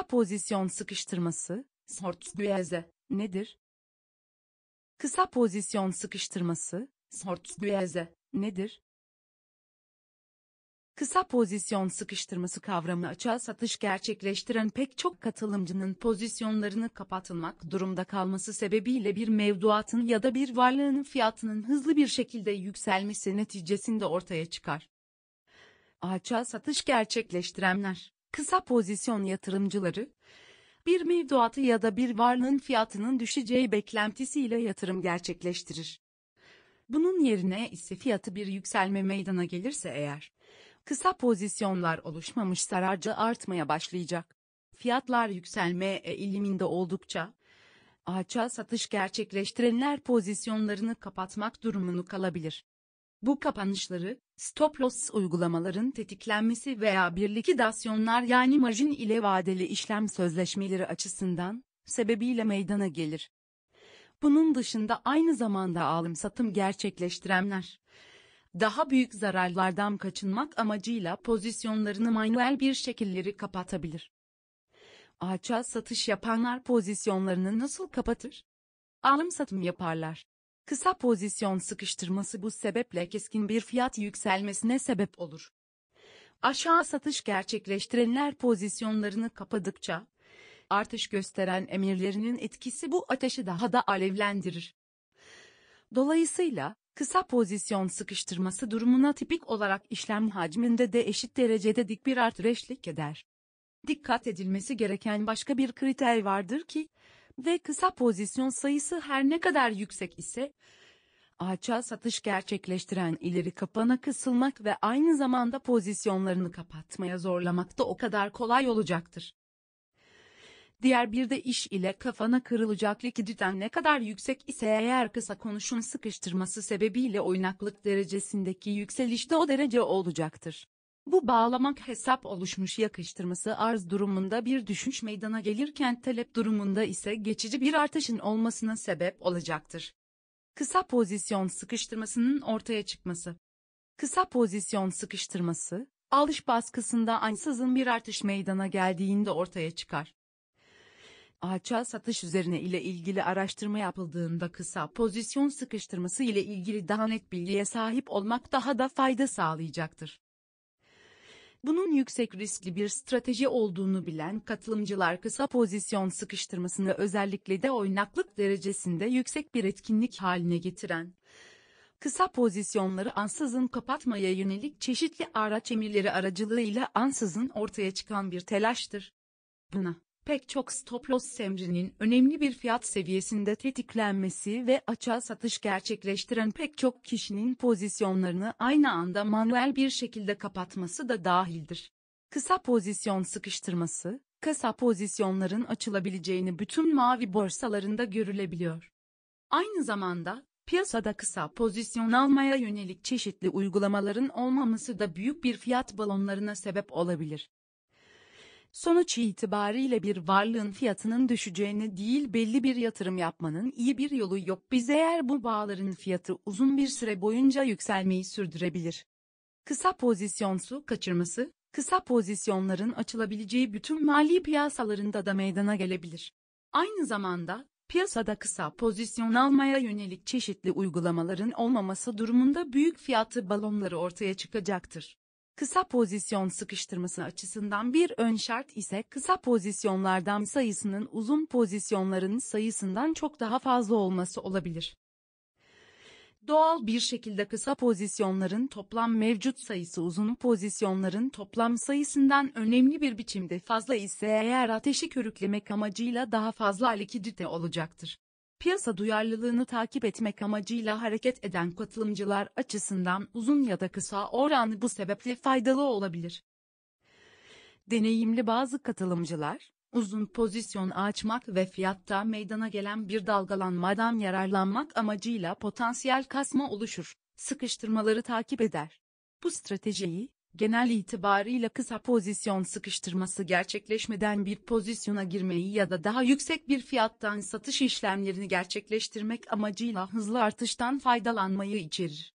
Kısa pozisyon sıkıştırması, Sortsgueze, nedir? Kısa pozisyon sıkıştırması, Sortsgueze, nedir? Kısa pozisyon sıkıştırması kavramı açığa satış gerçekleştiren pek çok katılımcının pozisyonlarını kapatılmak durumda kalması sebebiyle bir mevduatın ya da bir varlığın fiyatının hızlı bir şekilde yükselmesi neticesinde ortaya çıkar. Açığa satış gerçekleştirenler kısa pozisyon yatırımcıları, bir mevduatı ya da bir varlığın fiyatının düşeceği beklentisiyle yatırım gerçekleştirir. Bunun yerine ise fiyatı bir yükselme meydana gelirse eğer, kısa pozisyonlar oluşmamış sararca artmaya başlayacak. Fiyatlar yükselme e, eğiliminde oldukça, ağaça satış gerçekleştirenler pozisyonlarını kapatmak durumunu kalabilir. Bu kapanışları, stop loss uygulamaların tetiklenmesi veya bir likidasyonlar yani marjin ile vadeli işlem sözleşmeleri açısından, sebebiyle meydana gelir. Bunun dışında aynı zamanda alım-satım gerçekleştirenler, daha büyük zararlardan kaçınmak amacıyla pozisyonlarını manuel bir şekilleri kapatabilir. Ağaça satış yapanlar pozisyonlarını nasıl kapatır? Alım satım yaparlar. Kısa pozisyon sıkıştırması bu sebeple keskin bir fiyat yükselmesine sebep olur. Aşağı satış gerçekleştirenler pozisyonlarını kapadıkça, artış gösteren emirlerinin etkisi bu ateşi daha da alevlendirir. Dolayısıyla, kısa pozisyon sıkıştırması durumuna tipik olarak işlem hacminde de eşit derecede dik bir artıreşlik eder. Dikkat edilmesi gereken başka bir kriter vardır ki, ve kısa pozisyon sayısı her ne kadar yüksek ise, ağaça satış gerçekleştiren ileri kapana kısılmak ve aynı zamanda pozisyonlarını kapatmaya zorlamak da o kadar kolay olacaktır. Diğer bir de iş ile kafana kırılacak likiditen ne kadar yüksek ise eğer kısa konuşun sıkıştırması sebebiyle oynaklık derecesindeki yükselişte o derece olacaktır. Bu bağlamak hesap oluşmuş yakıştırması arz durumunda bir düşüş meydana gelirken talep durumunda ise geçici bir artışın olmasına sebep olacaktır. Kısa pozisyon sıkıştırmasının ortaya çıkması. Kısa pozisyon sıkıştırması, alış baskısında ansızın bir artış meydana geldiğinde ortaya çıkar. Ağaça satış üzerine ile ilgili araştırma yapıldığında kısa pozisyon sıkıştırması ile ilgili daha net bilgiye sahip olmak daha da fayda sağlayacaktır. Bunun yüksek riskli bir strateji olduğunu bilen katılımcılar kısa pozisyon sıkıştırmasını özellikle de oynaklık derecesinde yüksek bir etkinlik haline getiren kısa pozisyonları ansızın kapatmaya yönelik çeşitli araç emirleri aracılığıyla ansızın ortaya çıkan bir telaştır. Buna pek çok stop loss semrinin önemli bir fiyat seviyesinde tetiklenmesi ve açığa satış gerçekleştiren pek çok kişinin pozisyonlarını aynı anda manuel bir şekilde kapatması da dahildir. Kısa pozisyon sıkıştırması, kısa pozisyonların açılabileceğini bütün mavi borsalarında görülebiliyor. Aynı zamanda piyasada kısa pozisyon almaya yönelik çeşitli uygulamaların olmaması da büyük bir fiyat balonlarına sebep olabilir sonuç itibariyle bir varlığın fiyatının düşeceğini değil belli bir yatırım yapmanın iyi bir yolu yok. Biz eğer bu bağların fiyatı uzun bir süre boyunca yükselmeyi sürdürebilir. Kısa pozisyon su kaçırması, kısa pozisyonların açılabileceği bütün mali piyasalarında da meydana gelebilir. Aynı zamanda, piyasada kısa pozisyon almaya yönelik çeşitli uygulamaların olmaması durumunda büyük fiyatı balonları ortaya çıkacaktır. Kısa pozisyon sıkıştırması açısından bir ön şart ise kısa pozisyonlardan sayısının uzun pozisyonların sayısından çok daha fazla olması olabilir. Doğal bir şekilde kısa pozisyonların toplam mevcut sayısı uzun pozisyonların toplam sayısından önemli bir biçimde fazla ise eğer ateşi körüklemek amacıyla daha fazla likidite olacaktır piyasa duyarlılığını takip etmek amacıyla hareket eden katılımcılar açısından uzun ya da kısa oranlı bu sebeple faydalı olabilir. Deneyimli bazı katılımcılar, uzun pozisyon açmak ve fiyatta meydana gelen bir dalgalanmadan yararlanmak amacıyla potansiyel kasma oluşur, sıkıştırmaları takip eder. Bu stratejiyi, genel itibarıyla kısa pozisyon sıkıştırması gerçekleşmeden bir pozisyona girmeyi ya da daha yüksek bir fiyattan satış işlemlerini gerçekleştirmek amacıyla hızlı artıştan faydalanmayı içerir.